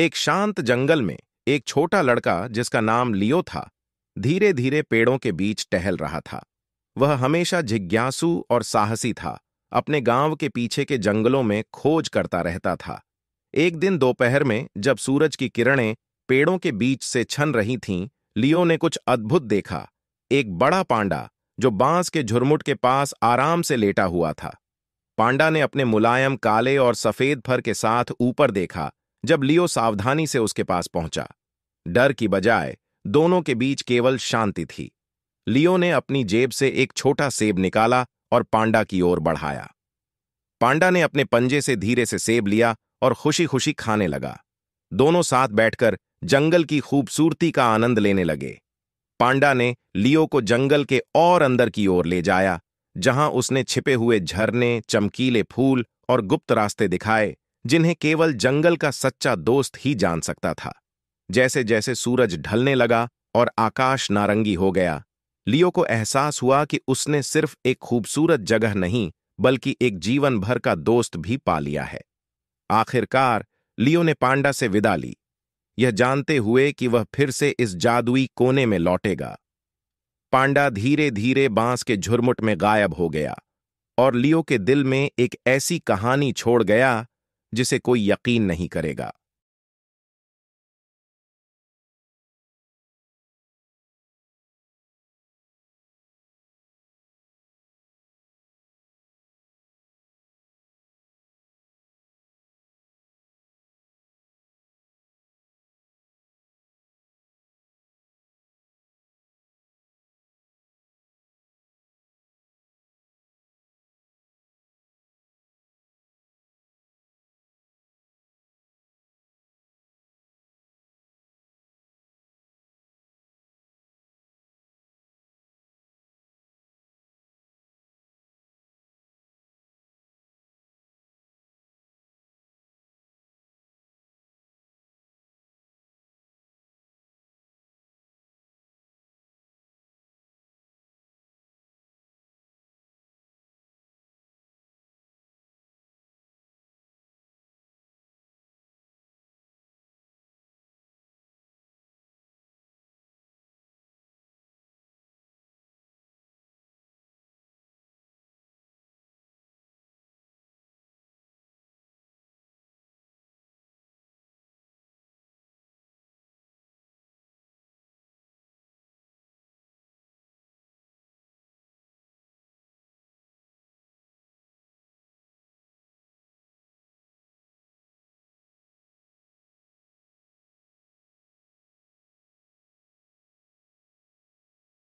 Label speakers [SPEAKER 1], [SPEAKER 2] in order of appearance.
[SPEAKER 1] एक शांत जंगल में एक छोटा लड़का जिसका नाम लियो था धीरे धीरे पेड़ों के बीच टहल रहा था वह हमेशा जिज्ञासु और साहसी था अपने गांव के पीछे के जंगलों में खोज करता रहता था एक दिन दोपहर में जब सूरज की किरणें पेड़ों के बीच से छन रही थीं, लियो ने कुछ अद्भुत देखा एक बड़ा पांडा जो बांस के झुरमुट के पास आराम से लेटा हुआ था पांडा ने अपने मुलायम काले और सफेद फर के साथ ऊपर देखा जब लियो सावधानी से उसके पास पहुंचा डर की बजाय दोनों के बीच केवल शांति थी लियो ने अपनी जेब से एक छोटा सेब निकाला और पांडा की ओर बढ़ाया पांडा ने अपने पंजे से धीरे से सेब लिया और खुशी खुशी खाने लगा दोनों साथ बैठकर जंगल की खूबसूरती का आनंद लेने लगे पांडा ने लियो को जंगल के और अंदर की ओर ले जाया जहां उसने छिपे हुए झरने चमकीले फूल और गुप्त रास्ते दिखाए जिन्हें केवल जंगल का सच्चा दोस्त ही जान सकता था जैसे जैसे सूरज ढलने लगा और आकाश नारंगी हो गया लियो को एहसास हुआ कि उसने सिर्फ एक खूबसूरत जगह नहीं बल्कि एक जीवन भर का दोस्त भी पा लिया है आखिरकार लियो ने पांडा से विदा ली यह जानते हुए कि वह फिर से इस जादुई कोने में लौटेगा पांडा धीरे धीरे बांस के झुरमुट में गायब हो गया और लियो के दिल में एक ऐसी कहानी छोड़ गया जिसे कोई यकीन नहीं करेगा